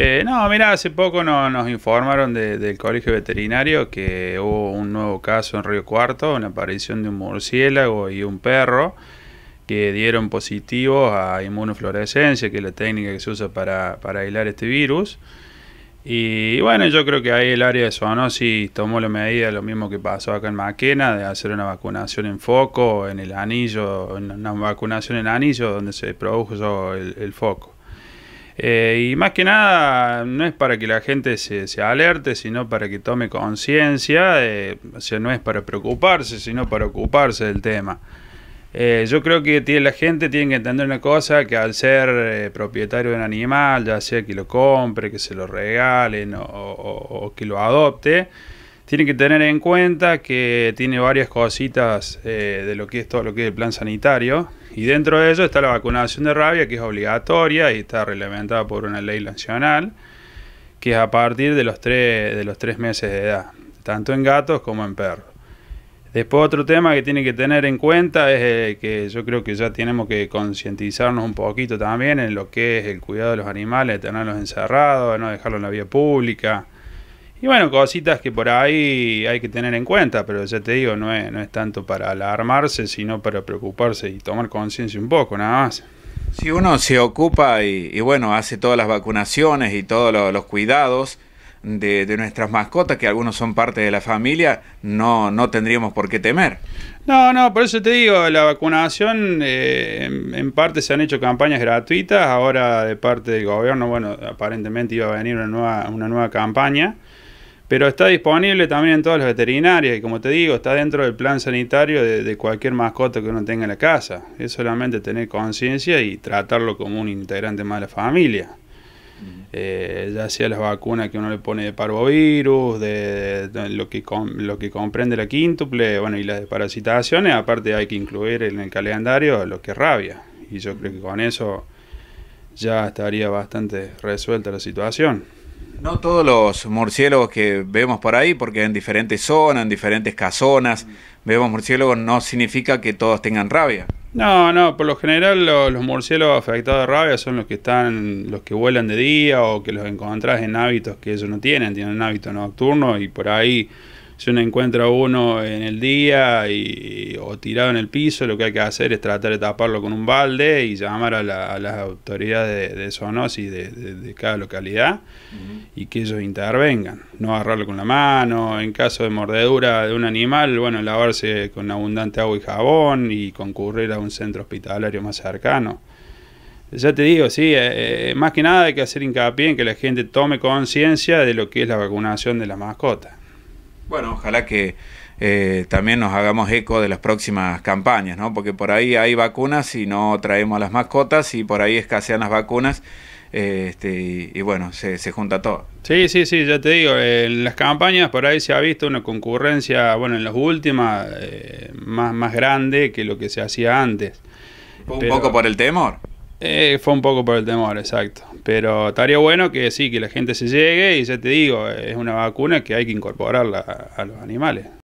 Eh, no, mira, hace poco nos informaron del colegio veterinario que hubo un nuevo caso en Río Cuarto, una aparición de un murciélago y un perro que dieron positivos a inmunofluorescencia, que es la técnica que se usa para, aislar este virus. Y bueno, yo creo que ahí el área de zoonosis tomó la medida, lo mismo que pasó acá en Maquena, de hacer una vacunación en foco, en el anillo, una vacunación en anillo donde se produjo el foco. Eh, y más que nada, no es para que la gente se, se alerte, sino para que tome conciencia, eh, o sea, no es para preocuparse, sino para ocuparse del tema. Eh, yo creo que tiene, la gente tiene que entender una cosa, que al ser propietario de un animal, ya sea que lo compre, que se lo regalen o que lo adopte, tiene que tener en cuenta que tiene varias cositas eh, de lo que es todo lo que es el plan sanitario. Y dentro de ello está la vacunación de rabia, que es obligatoria y está reglamentada por una ley nacional, que es a partir de los tres, de los tres meses de edad, tanto en gatos como en perros. Después otro tema que tiene que tener en cuenta es eh, que yo creo que ya tenemos que concientizarnos un poquito también en lo que es el cuidado de los animales, tenerlos encerrados, no dejarlos en la vía pública, y bueno, cositas que por ahí hay que tener en cuenta, pero ya te digo, no es, no es tanto para alarmarse, sino para preocuparse y tomar conciencia un poco, nada más. Si uno se ocupa y, bueno, hace todas las vacunaciones y todos los cuidados de, nuestras mascotas, que algunos son parte de la familia, no, no tendríamos por qué temer. No, no, por eso te digo, la vacunación eh, en, parte se han hecho campañas gratuitas, ahora de parte del gobierno, bueno, aparentemente iba a venir nueva, una nueva campaña. Pero está disponible también en todas las veterinarias y como te digo, está dentro del plan sanitario de, cualquier mascota que uno tenga en la casa. Es solamente tener conciencia y tratarlo como un integrante más de la familia. Eh, ya sea las vacunas que uno le pone de parvovirus, de, lo, que lo que comprende la quíntuple, bueno, y las parasitaciones, aparte hay que incluir en el calendario lo que es rabia. Y yo creo que con eso ya estaría bastante resuelta la situación. No todos los murciélagos que vemos por ahí, porque en diferentes zonas, en diferentes casonas, vemos murciélagos, no significa que todos tengan rabia. No, no, por lo general los murciélagos afectados de rabia son los que están, los que vuelan de día o que los encontrás en hábitos que ellos no tienen, tienen hábitos nocturnos y por ahí si uno encuentra uno en el día y, o tirado en el piso, lo que hay que hacer es tratar de taparlo con un balde y llamar a, las autoridades de, zoonosis de, cada localidad y que ellos intervengan. No agarrarlo con la mano, en caso de mordedura de un animal, bueno, lavarse con abundante agua y jabón y concurrir a un centro hospitalario más cercano. Ya te digo, sí, eh, eh, más que nada hay que hacer hincapié en que la gente tome conciencia de lo que es la vacunación de la mascota. Bueno, ojalá que eh, también nos hagamos eco de las próximas campañas, ¿no? Porque por ahí hay vacunas y no traemos las mascotas y por ahí escasean las vacunas. Eh, este, y, bueno, se, junta todo. Sí, sí, sí, ya te digo, en las campañas por ahí se ha visto una concurrencia, bueno, en las últimas, eh, más, más grande que lo que se hacía antes. ¿Fue un poco por el temor? fue un poco por el temor, exacto. Pero estaría bueno que sí, que la gente se llegue y ya te digo, es una vacuna que hay que incorporarla a, a los animales.